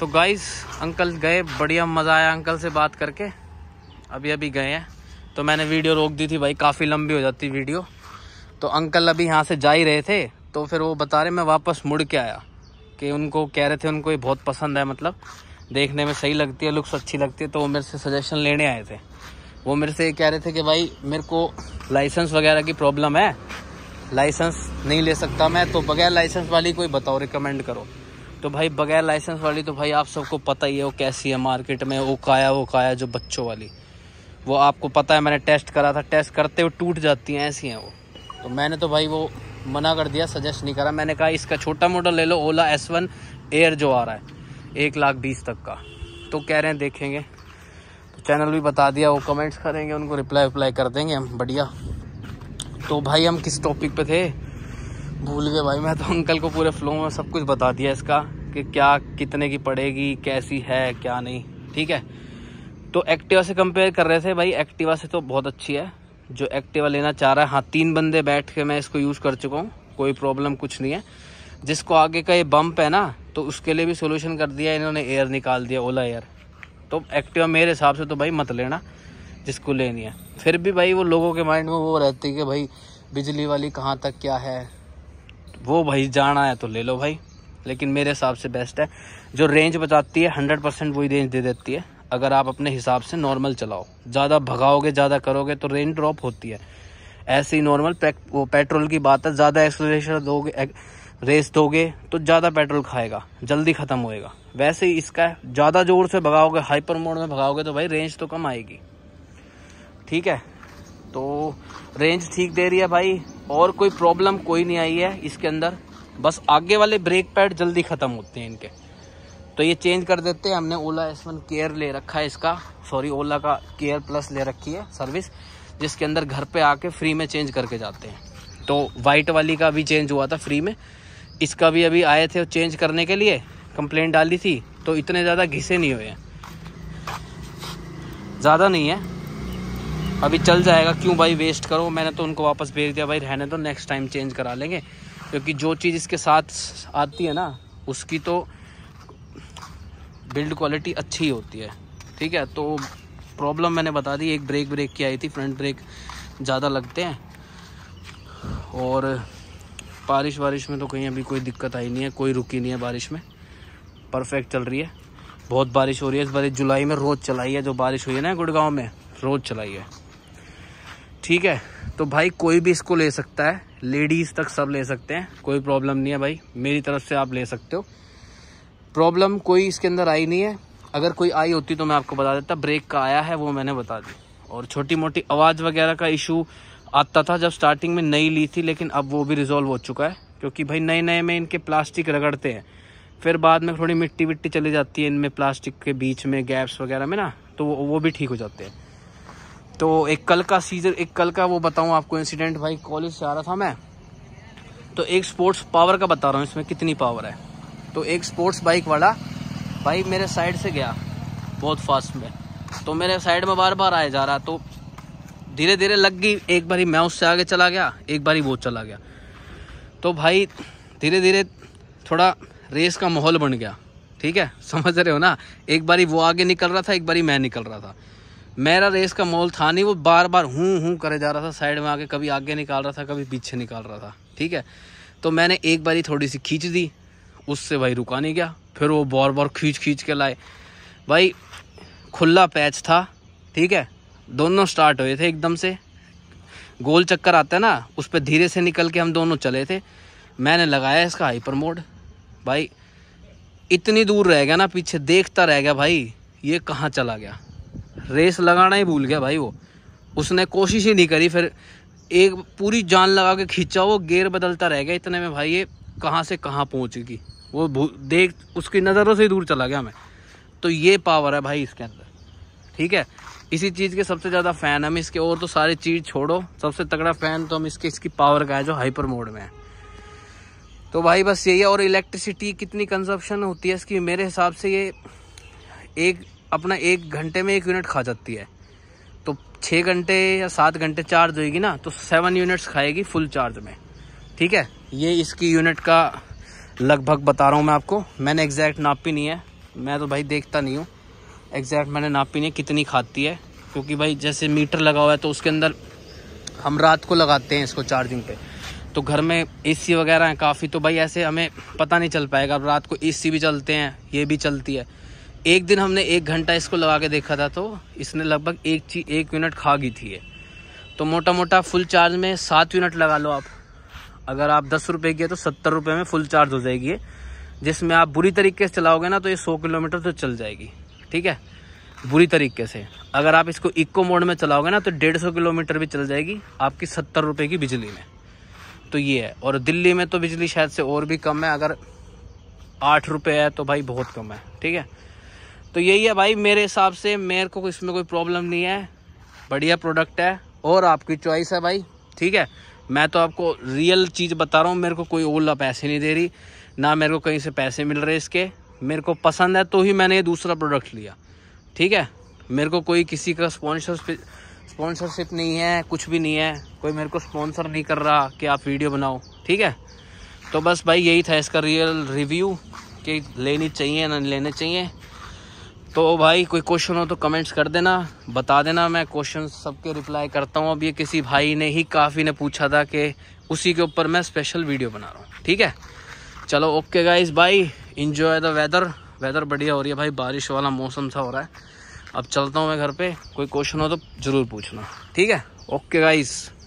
तो guys uncle गए बढ़िया मज़ा आया अंकल से बात करके अभी अभी गए हैं तो मैंने वीडियो रोक दी थी भाई काफ़ी लंबी हो जाती वीडियो तो अंकल अभी यहाँ से जा ही रहे थे तो फिर वो बता रहे मैं वापस मुड़ के आया कि उनको कह रहे थे उनको ये बहुत पसंद है मतलब देखने में सही लगती है लुक्स अच्छी लगती है तो वो मेरे से सजेशन लेने आए थे वो मेरे से कह रहे थे कि भाई मेरे को लाइसेंस वगैरह की प्रॉब्लम है लाइसेंस नहीं ले सकता मैं तो बगैर लाइसेंस वाली कोई बताओ रिकमेंड करो तो भाई बगैर लाइसेंस वाली तो भाई आप सबको पता ही है वो कैसी है मार्केट में वो काया वो काया जो बच्चों वाली वो आपको पता है मैंने टेस्ट करा था टेस्ट करते हुए टूट जाती हैं ऐसी हैं वो तो मैंने तो भाई वो मना कर दिया सजेस्ट नहीं करा मैंने कहा इसका छोटा मोटा ले लो ओला एस वन एयर जो आ रहा है एक लाख बीस तक का तो कह रहे हैं देखेंगे तो चैनल भी बता दिया वो कमेंट्स करेंगे उनको रिप्लाई उप्लाई कर देंगे हम बढ़िया तो भाई हम किस टॉपिक पे थे भूल गए भाई मैं तो अंकल को पूरे फ्लो में सब कुछ बता दिया इसका कि क्या कितने की पड़ेगी कैसी है क्या नहीं ठीक है तो एक्टिवा से कंपेयर कर रहे थे भाई एक्टिवा से तो बहुत अच्छी है जो एक्टिवा लेना चाह रहा है हाँ तीन बंदे बैठ के मैं इसको यूज़ कर चुका हूँ कोई प्रॉब्लम कुछ नहीं है जिसको आगे का ये बम्प है ना तो उसके लिए भी सोल्यूशन कर दिया इन्होंने एयर निकाल दिया ओला एयर तो एक्टिवा मेरे हिसाब से तो भाई मत लेना जिसको लेनी है फिर भी भाई वो लोगों के माइंड में वो रहती है कि भाई बिजली वाली कहाँ तक क्या है वो भाई जाना है तो ले लो भाई लेकिन मेरे हिसाब से बेस्ट है जो रेंज बताती है हंड्रेड परसेंट वही रेंज दे देती है अगर आप अपने हिसाब से नॉर्मल चलाओ ज़्यादा भगाओगे ज़्यादा करोगे तो रेंज ड्रॉप होती है ऐसे ही नॉर्मल वो पेट्रोल की बात है ज़्यादा एक्सलेशन दोगे एक, रेस दोगे तो ज़्यादा पेट्रोल खाएगा जल्दी ख़त्म होएगा वैसे ही इसका ज़्यादा ज़ोर से भगाओगे हाइपर मोड में भगाओगे तो भाई रेंज तो कम आएगी ठीक है तो रेंज ठीक दे रही है भाई और कोई प्रॉब्लम कोई नहीं आई है इसके अंदर बस आगे वाले ब्रेक पैड जल्दी ख़त्म होते हैं इनके तो ये चेंज कर देते हैं हमने ओला एस वन केयर ले रखा है इसका सॉरी ओला का केयर प्लस ले रखी है सर्विस जिसके अंदर घर पे आके फ्री में चेंज करके जाते हैं तो वाइट वाली का भी चेंज हुआ था फ्री में इसका भी अभी आए थे चेंज करने के लिए कंप्लेंट डाली थी तो इतने ज़्यादा घिसे नहीं हुए हैं ज़्यादा नहीं है अभी चल जाएगा क्यों भाई वेस्ट करो मैंने तो उनको वापस भेज दिया भाई रहने तो नेक्स्ट टाइम चेंज करा लेंगे क्योंकि जो चीज़ इसके साथ आती है ना उसकी तो बिल्ड क्वालिटी अच्छी होती है ठीक है तो प्रॉब्लम मैंने बता दी एक ब्रेक ब्रेक की आई थी फ्रंट ब्रेक ज़्यादा लगते हैं और बारिश बारिश में तो कहीं अभी कोई दिक्कत आई नहीं है कोई रुकी नहीं है बारिश में परफेक्ट चल रही है बहुत बारिश हो रही है इस बार जुलाई में रोज़ चलाई है जो बारिश हुई है ना गुड़गांव में रोज़ चलाई है ठीक है तो भाई कोई भी इसको ले सकता है लेडीज़ तक सब ले सकते हैं कोई प्रॉब्लम नहीं है भाई मेरी तरफ से आप ले सकते हो प्रॉब्लम कोई इसके अंदर आई नहीं है अगर कोई आई होती तो मैं आपको बता देता ब्रेक का आया है वो मैंने बता दी और छोटी मोटी आवाज़ वगैरह का इशू आता था जब स्टार्टिंग में नई ली थी लेकिन अब वो भी रिजोल्व हो चुका है क्योंकि भाई नए नए में इनके प्लास्टिक रगड़ते हैं फिर बाद में थोड़ी मिट्टी विट्टी चली जाती है इनमें प्लास्टिक के बीच में गैप्स वगैरह में ना तो वो, वो भी ठीक हो जाते हैं तो एक कल का सीजन एक कल का वो बताऊँ आपको इंसिडेंट भाई कॉलेज से आ रहा था मैं तो एक स्पोर्ट्स पावर का बता रहा हूँ इसमें कितनी पावर है तो एक स्पोर्ट्स बाइक वाला भाई मेरे साइड से गया बहुत फास्ट में तो मेरे साइड में बार बार आया जा रहा तो धीरे धीरे लग गई एक बारी मैं उससे आगे चला गया एक बारी वो चला गया तो भाई धीरे धीरे थोड़ा रेस का माहौल बन गया ठीक है समझ रहे हो ना एक बारी वो आगे निकल रहा था एक बारी मैं निकल रहा था मेरा रेस का मोल था नहीं वो बार बार हूँ हूँ करे जा रहा था साइड में आके कभी आगे निकाल रहा था कभी पीछे निकाल रहा था ठीक है तो मैंने एक बारी थोड़ी सी खींच दी उससे भाई रुका नहीं गया फिर वो बार बार खींच खींच के लाए भाई खुला पैच था ठीक है दोनों स्टार्ट हुए थे एकदम से गोल चक्कर आता है ना उस पर धीरे से निकल के हम दोनों चले थे मैंने लगाया इसका हाइपर मोड भाई इतनी दूर रह गया ना पीछे देखता रह गया भाई ये कहाँ चला गया रेस लगाना ही भूल गया भाई वो उसने कोशिश ही नहीं करी फिर एक पूरी जान लगा के खींचा वो गेयर बदलता रह गया इतने में भाई ये कहाँ से कहाँ पहुँच गई वो देख उसकी नज़रों से ही दूर चला गया मैं तो ये पावर है भाई इसके अंदर ठीक है इसी चीज़ के सबसे ज़्यादा फ़ैन हम इसके और तो सारी चीज़ छोड़ो सबसे तगड़ा फ़ैन तो हम इसके इसकी पावर का है जो हाइपर मोड में है तो भाई बस यही है और इलेक्ट्रिसिटी कितनी कंजप्शन होती है इसकी मेरे हिसाब से ये एक अपना एक घंटे में एक यूनिट खा जाती है तो छः घंटे या सात घंटे चार्ज होएगी ना तो सेवन यूनिट्स खाएगी फुल चार्ज में ठीक है ये इसकी यूनिट का लगभग बता रहा हूँ मैं आपको मैंने एग्जैक्ट नापी नहीं है मैं तो भाई देखता नहीं हूँ एग्जैक्ट मैंने नापी नहीं है कितनी खाती है क्योंकि भाई जैसे मीटर लगा हुआ है तो उसके अंदर हम रात को लगाते हैं इसको चार्जिंग पे तो घर में एसी वगैरह हैं काफ़ी तो भाई ऐसे हमें पता नहीं चल पाएगा अब रात को एसी भी चलते हैं ये भी चलती है एक दिन हमने एक घंटा इसको लगा के देखा था तो इसने लगभग एक चीज एक यूनिट खा गई थी ये तो मोटा मोटा फुल चार्ज में सात यूनिट लगा लो आप अगर आप दस रुपये की है तो सत्तर रुपये में फुल चार्ज हो जाएगी ये जिसमें आप बुरी तरीके से चलाओगे ना तो ये सौ किलोमीटर तो चल जाएगी ठीक है बुरी तरीके से अगर आप इसको इक्को मोड में चलाओगे ना तो डेढ़ सौ किलोमीटर भी चल जाएगी आपकी सत्तर रुपये की बिजली में तो ये है और दिल्ली में तो बिजली शायद से और भी कम है अगर आठ रुपये है तो भाई बहुत कम है ठीक है तो यही है भाई मेरे हिसाब से मेरे को इसमें कोई प्रॉब्लम नहीं है बढ़िया प्रोडक्ट है और आपकी चॉइस है भाई ठीक है मैं तो आपको रियल चीज़ बता रहा हूँ मेरे को कोई ओला पैसे नहीं दे रही ना मेरे को कहीं से पैसे मिल रहे इसके मेरे को पसंद है तो ही मैंने ये दूसरा प्रोडक्ट लिया ठीक है मेरे को कोई किसी का स्पॉन्सर स्पॉन्सरशिप नहीं है कुछ भी नहीं है कोई मेरे को स्पॉन्सर नहीं कर रहा कि आप वीडियो बनाओ ठीक है तो बस भाई यही था इसका रियल रिव्यू कि लेनी चाहिए ना लेने चाहिए तो भाई कोई क्वेश्चन हो तो कमेंट्स कर देना बता देना मैं क्वेश्चन सबके रिप्लाई करता हूँ अब ये किसी भाई ने ही काफ़ी ने पूछा था कि उसी के ऊपर मैं स्पेशल वीडियो बना रहा हूँ ठीक है चलो ओके गाइस भाई इन्जॉय द वेदर वेदर बढ़िया हो रही है भाई बारिश वाला मौसम सा हो रहा है अब चलता हूँ मैं घर पे कोई क्वेश्चन हो तो ज़रूर पूछना ठीक है ओके गाइज़